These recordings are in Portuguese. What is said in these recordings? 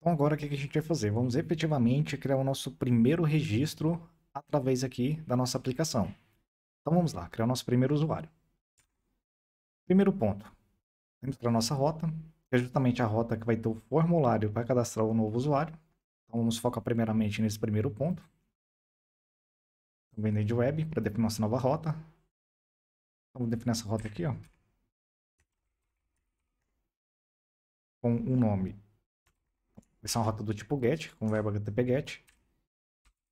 Então agora o que a gente vai fazer? Vamos efetivamente criar o nosso primeiro registro através aqui da nossa aplicação. Então vamos lá, criar o nosso primeiro usuário. Primeiro ponto, temos para criar a nossa rota, que é justamente a rota que vai ter o formulário para cadastrar o novo usuário. Então vamos focar primeiramente nesse primeiro ponto. Vender de web para definir nossa nova rota. Então, vamos definir essa rota aqui, ó. Com um nome essa é uma rota do tipo get, com verbo http-get.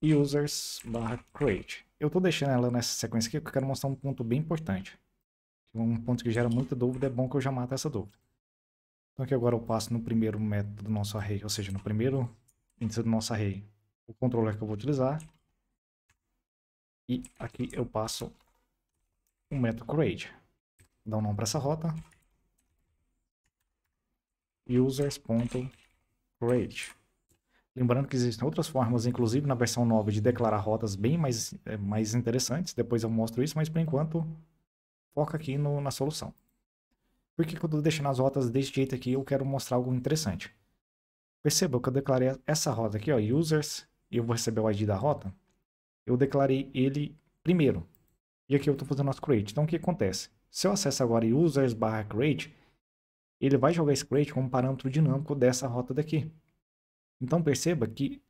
Users barra create. Eu estou deixando ela nessa sequência aqui porque eu quero mostrar um ponto bem importante. Um ponto que gera muita dúvida, é bom que eu já mate essa dúvida. Então aqui agora eu passo no primeiro método do nosso array, ou seja, no primeiro índice do nosso array, o controller que eu vou utilizar. E aqui eu passo o método create. Dá um nome para essa rota. Users.create Create. Lembrando que existem outras formas, inclusive na versão nova, de declarar rotas bem mais, é, mais interessantes. Depois eu mostro isso, mas por enquanto, foca aqui no, na solução. Por que, que eu estou deixando as rotas desse jeito aqui? Eu quero mostrar algo interessante. Perceba que eu declarei essa rota aqui, ó, users, e eu vou receber o ID da rota. Eu declarei ele primeiro. E aqui eu estou fazendo nosso create. Então o que acontece? Se eu acesso agora users barra create, ele vai jogar Scratch como parâmetro dinâmico dessa rota daqui. Então perceba que,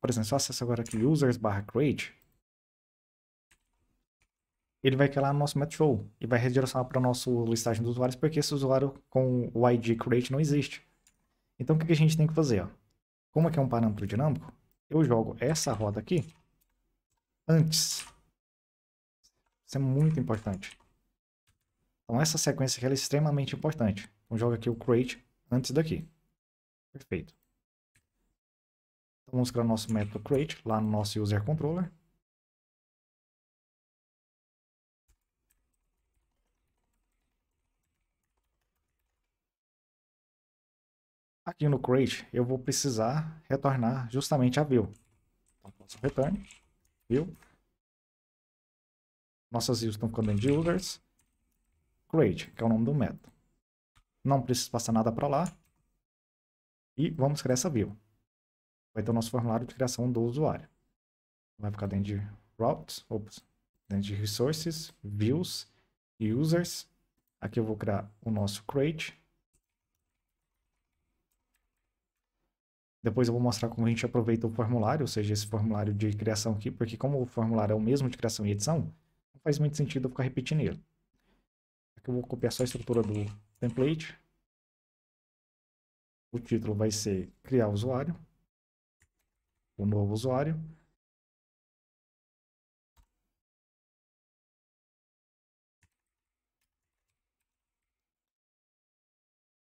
por exemplo, se eu acesso agora aqui users barra create ele vai criar no nosso show e vai redirecionar para a nossa listagem dos usuários, porque esse usuário com o ID create não existe. Então o que a gente tem que fazer? Ó? Como é que é um parâmetro dinâmico, eu jogo essa roda aqui antes. Isso é muito importante. Então essa sequência aqui é extremamente importante. Então joga aqui o create antes daqui. Perfeito. Então vamos criar nosso método create lá no nosso user controller. Aqui no create eu vou precisar retornar justamente a view. Então posso return view. Nossas views estão ficando dentro de users. Create, que é o nome do método. Não preciso passar nada para lá. E vamos criar essa view. Vai ter o nosso formulário de criação do usuário. Vai ficar dentro de routes, ops, dentro de resources, views e users. Aqui eu vou criar o nosso create. Depois eu vou mostrar como a gente aproveita o formulário, ou seja, esse formulário de criação aqui, porque como o formulário é o mesmo de criação e edição, não faz muito sentido eu ficar repetindo ele. Aqui eu vou copiar só a estrutura do template. O título vai ser criar usuário, o novo usuário.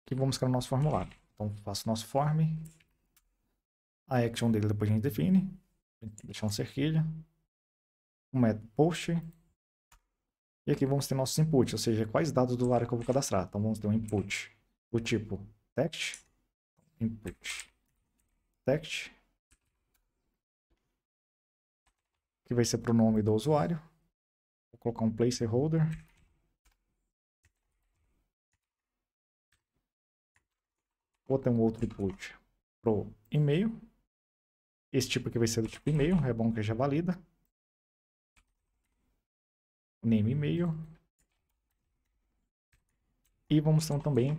Que vamos criar o nosso formulário. Então faço nosso form. A action dele depois a gente define. Deixar uma cerquilha. O método post e aqui vamos ter nossos inputs, ou seja, quais dados do usuário que eu vou cadastrar. Então vamos ter um input do tipo text, input text, que vai ser para o nome do usuário. Vou colocar um placeholder. Vou ter um outro input para o e-mail. Esse tipo aqui vai ser do tipo e-mail, é bom que já valida name e E vamos então também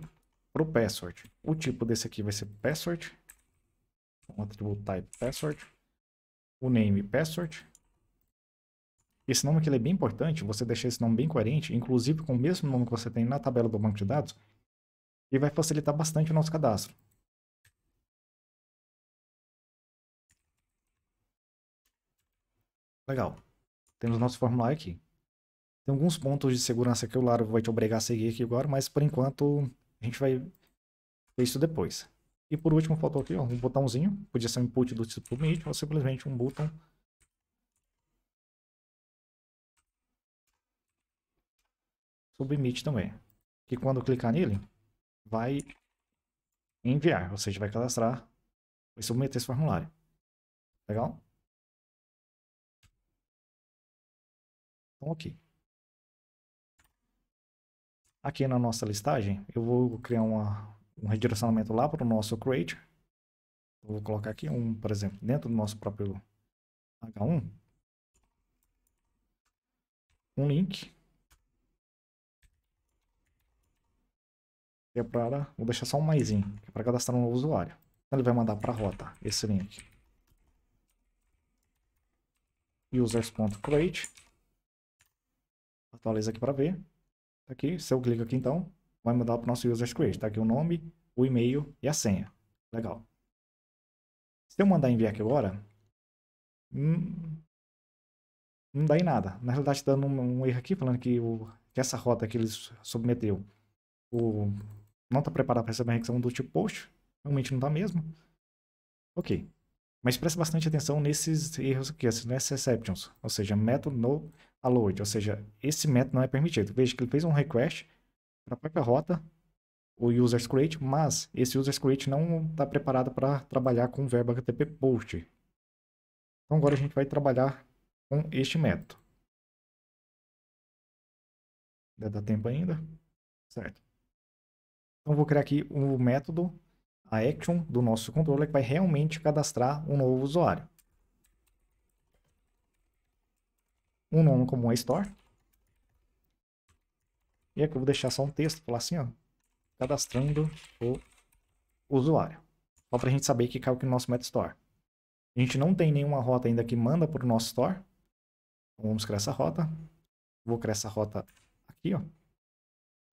para o password. O tipo desse aqui vai ser password. Um atributo type password. O name password. Esse nome aqui é bem importante, você deixar esse nome bem coerente, inclusive com o mesmo nome que você tem na tabela do banco de dados, e vai facilitar bastante o nosso cadastro. Legal. Temos nosso formulário aqui. Tem alguns pontos de segurança que o Laro vai te obrigar a seguir aqui agora, mas por enquanto a gente vai ver isso depois. E por último, faltou aqui ó, um botãozinho, podia ser um input do tipo submit ou simplesmente um botão submit também. Que quando clicar nele, vai enviar, ou seja, vai cadastrar, e submeter esse formulário. Legal? Então, aqui. Okay. Aqui na nossa listagem, eu vou criar uma, um redirecionamento lá para o nosso create. Eu vou colocar aqui um, por exemplo, dentro do nosso próprio H1. Um link. é para, vou deixar só um maisinho, é para cadastrar um novo usuário. Então, ele vai mandar para a rota esse link. Users.create. Atualiza aqui para ver. Tá aqui, se eu clico aqui então, vai mudar para o nosso user create. Tá aqui o nome, o e-mail e a senha. Legal. Se eu mandar enviar aqui agora, hum, não dá em nada. Na realidade, está dando um, um erro aqui, falando que, o, que essa rota que eles submeteu o, não está preparada para receber a requisição do tipo post. Realmente não está mesmo. Ok. Mas preste bastante atenção nesses erros aqui, esses exceptions, ou seja, método no allowed, ou seja, esse método não é permitido. Veja que ele fez um request para a própria rota, o user create, mas esse user create não está preparado para trabalhar com o verbo HTTP post. Então agora a gente vai trabalhar com este método. Ainda dá tempo ainda? Certo. Então vou criar aqui o um método, a action do nosso controller que vai realmente cadastrar um novo usuário. um nome como a store. E aqui eu vou deixar só um texto, falar assim, ó, cadastrando o usuário. Só para a gente saber que caiu aqui no nosso MetaStore. A gente não tem nenhuma rota ainda que manda para o nosso store. Então vamos criar essa rota. Vou criar essa rota aqui, ó.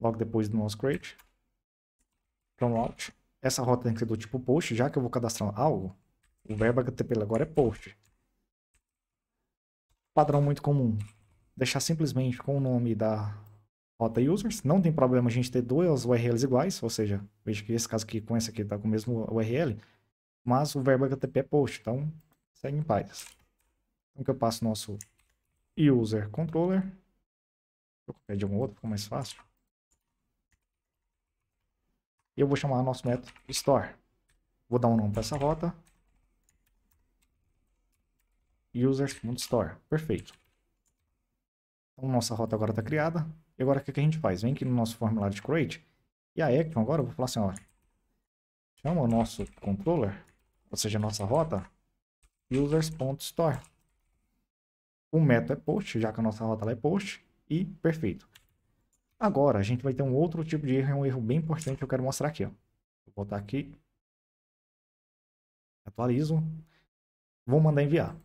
Logo depois do nosso create. promote Essa rota tem que ser do tipo post, já que eu vou cadastrar algo. O verbo HTTP agora é post padrão muito comum. Deixar simplesmente com o nome da rota users. Não tem problema a gente ter duas URLs iguais, ou seja, veja que esse caso aqui com esse aqui está com o mesmo URL, mas o verbo HTTP é post, então segue em paz. Então que eu passo nosso user controller. Vou copiar de um outro, fica mais fácil. E eu vou chamar nosso método store. Vou dar um nome para essa rota, Users.Store, Perfeito. Então, nossa rota agora está criada. E agora o que, que a gente faz? Vem aqui no nosso formulário de create. E a action agora, eu vou falar assim, ó. Chama o nosso controller, ou seja, a nossa rota, users.store. O método é post, já que a nossa rota é post. E perfeito. Agora, a gente vai ter um outro tipo de erro, é um erro bem importante que eu quero mostrar aqui, ó. Vou botar aqui. Atualizo. Vou mandar enviar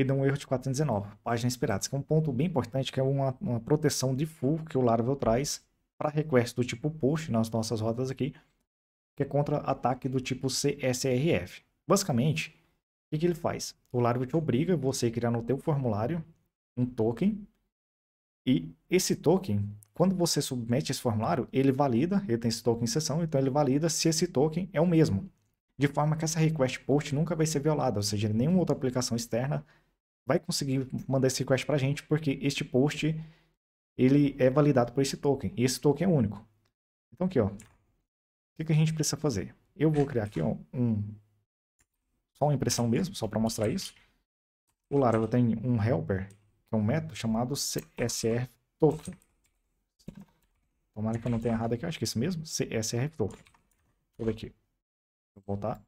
e deu um erro de 419, páginas piratas, que é um ponto bem importante, que é uma, uma proteção de full que o Laravel traz para request do tipo post nas nossas rotas aqui, que é contra ataque do tipo CSRF. Basicamente, o que, que ele faz? O Laravel te obriga você a criar no teu formulário um token e esse token, quando você submete esse formulário, ele valida, ele tem esse token em sessão, então ele valida se esse token é o mesmo de forma que essa request post nunca vai ser violada, ou seja, nenhuma outra aplicação externa vai conseguir mandar esse request para a gente, porque este post ele é validado por esse token, e esse token é único. Então aqui, ó, o que, que a gente precisa fazer? Eu vou criar aqui ó, um, só uma impressão mesmo, só para mostrar isso. O Lara tem um helper, que é um método chamado CSR token. Tomara que eu não tenha errado aqui, acho que é isso mesmo, CSR token. Deixa eu ver aqui. Vou voltar.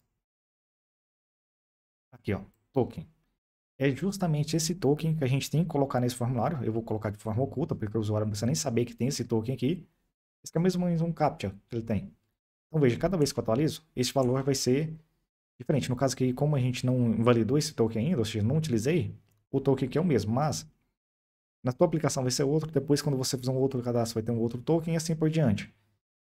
Aqui, ó, token é justamente esse token que a gente tem que colocar nesse formulário. Eu vou colocar de forma oculta, porque o usuário não precisa nem saber que tem esse token aqui. Esse é mais ou menos um captcha que ele tem. Então veja, cada vez que eu atualizo, esse valor vai ser diferente. No caso aqui, como a gente não validou esse token ainda, ou seja, não utilizei, o token aqui é o mesmo, mas na sua aplicação vai ser outro, depois quando você fizer um outro cadastro vai ter um outro token e assim por diante.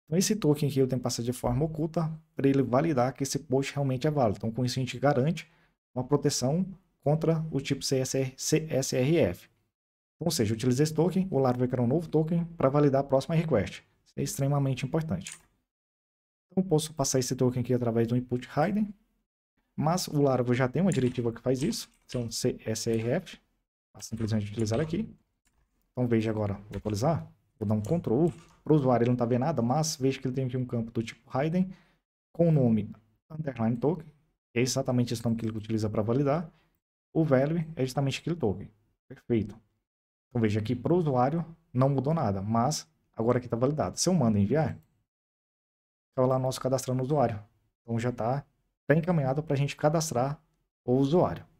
Então esse token aqui eu tenho que passar de forma oculta para ele validar que esse post realmente é válido. Então com isso a gente garante uma proteção contra o tipo CSR, CSRF. Ou seja, utilize esse token, o Laravel criar um novo token para validar a próxima request. Isso é extremamente importante. Então, posso passar esse token aqui através do input hidden, mas o Laravel já tem uma diretiva que faz isso, que é um CSRF. Basta simplesmente utilizar aqui. Então, veja agora, vou atualizar, vou dar um CTRL para o usuário, ele não está vendo nada, mas veja que ele tem aqui um campo do tipo hidden com o nome underline token, é exatamente esse nome que ele utiliza para validar, o value é justamente aquele token. Perfeito. Então veja aqui para o usuário não mudou nada, mas agora aqui está validado. Se eu mando enviar, vai lá nosso cadastrando o usuário. Então já está tá encaminhado para a gente cadastrar o usuário.